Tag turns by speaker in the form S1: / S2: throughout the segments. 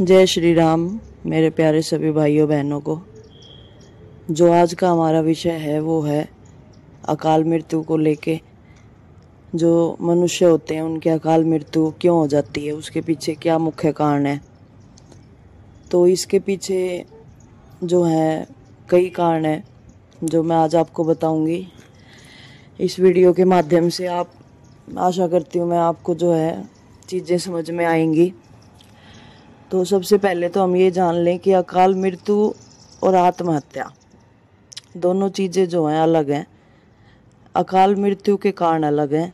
S1: जय श्री राम मेरे प्यारे सभी भाइयों बहनों को जो आज का हमारा विषय है वो है अकाल मृत्यु को लेके जो मनुष्य होते हैं उनकी अकाल मृत्यु क्यों हो जाती है उसके पीछे क्या मुख्य कारण है तो इसके पीछे जो है कई कारण है जो मैं आज आपको बताऊंगी इस वीडियो के माध्यम से आप आशा करती हूँ मैं आपको जो है चीज़ें समझ में आएंगी तो सबसे पहले तो हम ये जान लें कि अकाल मृत्यु और आत्महत्या दोनों चीज़ें जो हैं अलग हैं अकाल मृत्यु के कारण अलग हैं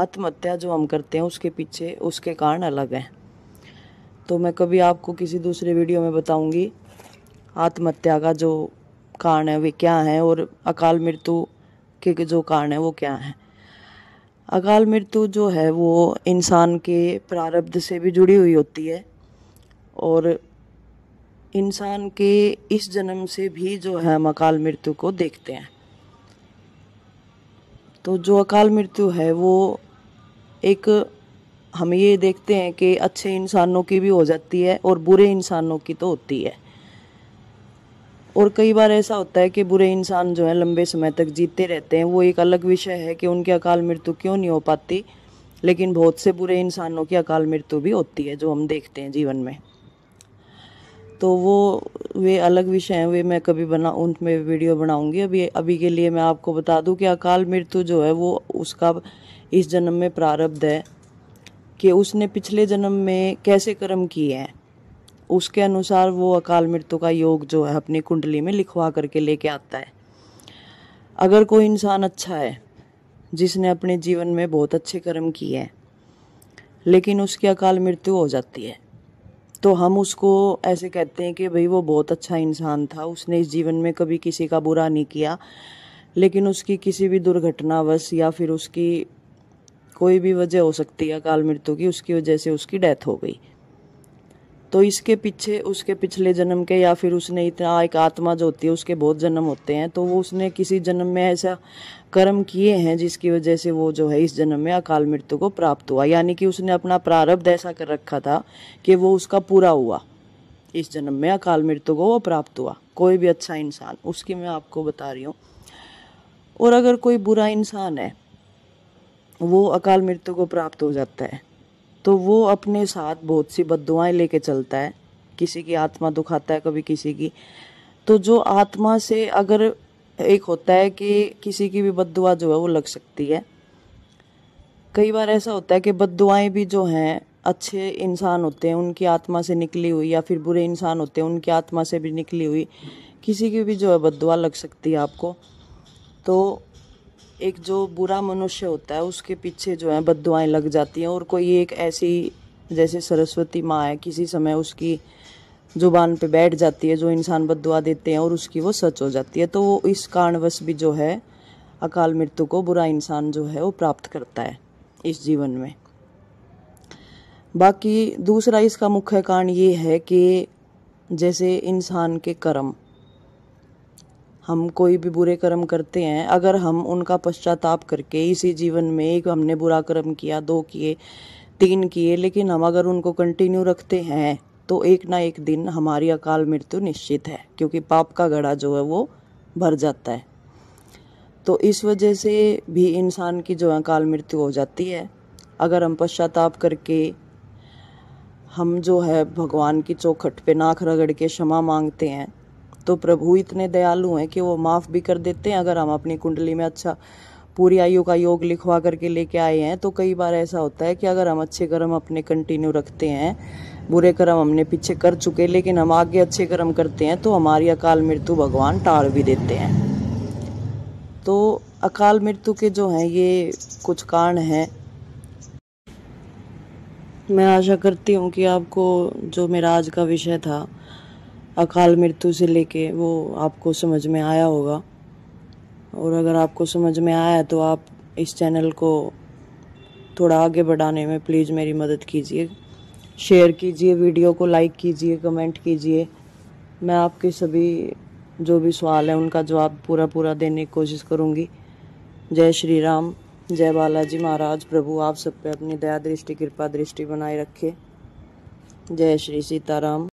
S1: आत्महत्या जो हम करते हैं उसके पीछे उसके कारण अलग हैं तो मैं कभी आपको किसी दूसरे वीडियो में बताऊंगी आत्महत्या का जो कारण है वे क्या हैं और अकाल मृत्यु के जो कारण है वो क्या है अकाल मृत्यु जो है वो इंसान के प्रारब्ध से भी जुड़ी हुई होती है और इंसान के इस जन्म से भी जो है हम अकाल मृत्यु को देखते हैं तो जो अकाल मृत्यु है वो एक हम ये देखते हैं कि अच्छे इंसानों की भी हो जाती है और बुरे इंसानों की तो होती है और कई बार ऐसा होता है कि बुरे इंसान जो हैं लंबे समय तक जीते रहते हैं वो एक अलग विषय है कि उनकी अकाल मृत्यु क्यों नहीं हो पाती लेकिन बहुत से बुरे इंसानों की अकाल मृत्यु भी होती है जो हम देखते हैं जीवन में तो वो वे अलग विषय हैं वे मैं कभी बना उन में वीडियो बनाऊंगी अभी अभी के लिए मैं आपको बता दूं कि अकाल मृत्यु जो है वो उसका इस जन्म में प्रारब्ध है कि उसने पिछले जन्म में कैसे कर्म किए हैं उसके अनुसार वो अकाल मृत्यु का योग जो है अपनी कुंडली में लिखवा करके लेके आता है अगर कोई इंसान अच्छा है जिसने अपने जीवन में बहुत अच्छे कर्म किए हैं लेकिन उसकी अकाल मृत्यु हो जाती है तो हम उसको ऐसे कहते हैं कि भाई वो बहुत अच्छा इंसान था उसने इस जीवन में कभी किसी का बुरा नहीं किया लेकिन उसकी किसी भी दुर्घटनावश या फिर उसकी कोई भी वजह हो सकती है अकाल मृत्यु की उसकी वजह से उसकी डेथ हो गई तो इसके पीछे उसके पिछले जन्म के या फिर उसने इतना एक आत्मा जो होती है उसके बहुत जन्म होते हैं तो वो उसने किसी जन्म में ऐसा कर्म किए हैं जिसकी वजह से वो जो है इस जन्म में अकाल मृत्यु को प्राप्त हुआ यानी कि उसने अपना प्रारब्ध ऐसा कर रखा था कि वो उसका पूरा हुआ इस जन्म में अकाल मृत्यु को वो प्राप्त हुआ कोई भी अच्छा इंसान उसकी मैं आपको बता रही हूँ और अगर कोई बुरा इंसान है वो अकाल मृत्यु को प्राप्त हो जाता है तो वो अपने साथ बहुत सी बदुआएँ लेके चलता है किसी की आत्मा दुखाता है कभी किसी की तो जो आत्मा से अगर एक होता है कि किसी की भी बदुआ जो है वो लग सकती है कई बार ऐसा होता है कि बदुआएँ भी जो हैं अच्छे इंसान होते हैं उनकी आत्मा से निकली हुई या फिर बुरे इंसान होते हैं उनकी आत्मा से भी निकली हुई किसी की भी जो है बदुआ लग सकती है आपको तो एक जो बुरा मनुष्य होता है उसके पीछे जो है बदुआएँ लग जाती हैं और कोई एक ऐसी जैसे सरस्वती माँ है किसी समय उसकी जुबान पे बैठ जाती है जो इंसान बदुआ देते हैं और उसकी वो सच हो जाती है तो वो इस कारणवश भी जो है अकाल मृत्यु को बुरा इंसान जो है वो प्राप्त करता है इस जीवन में बाकी दूसरा इसका मुख्य कारण ये है कि जैसे इंसान के कर्म हम कोई भी बुरे कर्म करते हैं अगर हम उनका पश्चाताप करके इसी जीवन में एक हमने बुरा कर्म किया दो किए तीन किए लेकिन हम अगर उनको कंटिन्यू रखते हैं तो एक ना एक दिन हमारी अकाल मृत्यु निश्चित है क्योंकि पाप का घड़ा जो है वो भर जाता है तो इस वजह से भी इंसान की जो है अकाल मृत्यु हो जाती है अगर हम पश्चाताप करके हम जो है भगवान की चौखट पे नाक रगड़ के क्षमा मांगते हैं तो प्रभु इतने दयालु हैं कि वो माफ़ भी कर देते हैं अगर हम अपनी कुंडली में अच्छा पूरी आयु का योग लिखवा करके लेके आए हैं तो कई बार ऐसा होता है कि अगर हम अच्छे कर्म अपने कंटिन्यू रखते हैं बुरे कर्म हमने पीछे कर चुके लेकिन हम आगे अच्छे कर्म करते हैं तो हमारी अकाल मृत्यु भगवान टाल भी देते हैं तो अकाल मृत्यु के जो हैं ये कुछ कारण हैं मैं आशा करती हूँ कि आपको जो मेरा आज का विषय था अकाल मृत्यु से लेके वो आपको समझ में आया होगा और अगर आपको समझ में आया तो आप इस चैनल को थोड़ा आगे बढ़ाने में प्लीज़ मेरी मदद कीजिए शेयर कीजिए वीडियो को लाइक कीजिए कमेंट कीजिए मैं आपके सभी जो भी सवाल हैं उनका जवाब पूरा पूरा देने की कोशिश करूँगी जय श्री राम जय बालाजी महाराज प्रभु आप सब पे अपनी दया दृष्टि कृपा दृष्टि बनाए रखे जय श्री सीताराम